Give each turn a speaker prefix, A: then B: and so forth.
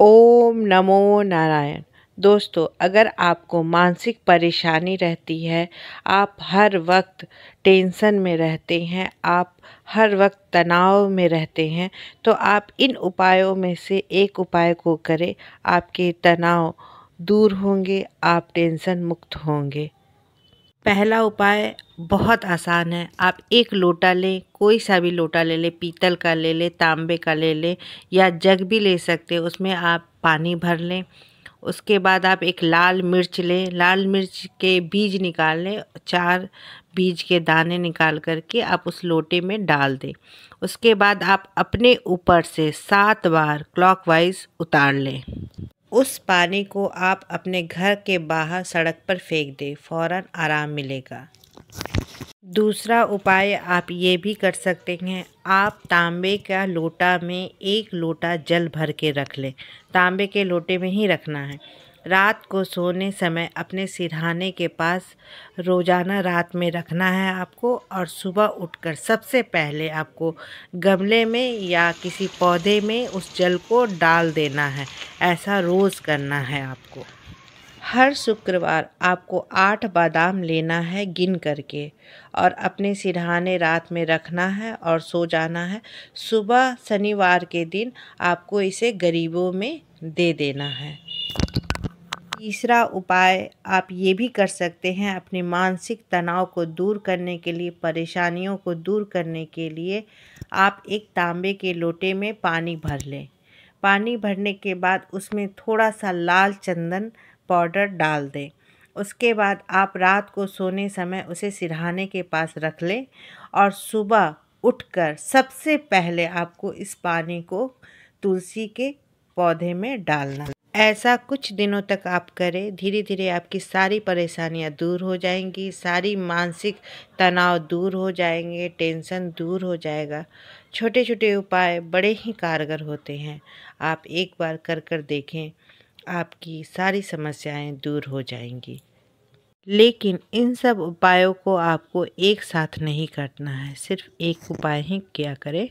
A: ओम नमो नारायण दोस्तों अगर आपको मानसिक परेशानी रहती है आप हर वक्त टेंशन में रहते हैं आप हर वक्त तनाव में रहते हैं तो आप इन उपायों में से एक उपाय को करें आपके तनाव दूर होंगे आप टेंशन मुक्त होंगे पहला उपाय बहुत आसान है आप एक लोटा लें कोई सा भी लोटा ले लें पीतल का ले लें तांबे का ले लें या जग भी ले सकते हैं उसमें आप पानी भर लें उसके बाद आप एक लाल मिर्च लें लाल मिर्च के बीज निकाल लें चार बीज के दाने निकाल करके आप उस लोटे में डाल दें उसके बाद आप अपने ऊपर से सात बार क्लॉकवाइज उतार लें उस पानी को आप अपने घर के बाहर सड़क पर फेंक दें फौरन आराम मिलेगा दूसरा उपाय आप ये भी कर सकते हैं आप तांबे का लोटा में एक लोटा जल भर के रख लें तांबे के लोटे में ही रखना है रात को सोने समय अपने सिरहाने के पास रोज़ाना रात में रखना है आपको और सुबह उठकर सबसे पहले आपको गमले में या किसी पौधे में उस जल को डाल देना है ऐसा रोज़ करना है आपको हर शुक्रवार आपको आठ बादाम लेना है गिन करके और अपने सिरहाने रात में रखना है और सो जाना है सुबह शनिवार के दिन आपको इसे गरीबों में दे देना है तीसरा उपाय आप ये भी कर सकते हैं अपने मानसिक तनाव को दूर करने के लिए परेशानियों को दूर करने के लिए आप एक तांबे के लोटे में पानी भर लें पानी भरने के बाद उसमें थोड़ा सा लाल चंदन पाउडर डाल दें उसके बाद आप रात को सोने समय उसे सिरहाने के पास रख लें और सुबह उठकर सबसे पहले आपको इस पानी को तुलसी के पौधे में डालना ऐसा कुछ दिनों तक आप करें धीरे धीरे आपकी सारी परेशानियां दूर हो जाएंगी सारी मानसिक तनाव दूर हो जाएंगे टेंशन दूर हो जाएगा छोटे छोटे उपाय बड़े ही कारगर होते हैं आप एक बार कर कर देखें आपकी सारी समस्याएं दूर हो जाएंगी लेकिन इन सब उपायों को आपको एक साथ नहीं करना है सिर्फ एक उपाय ही क्या करें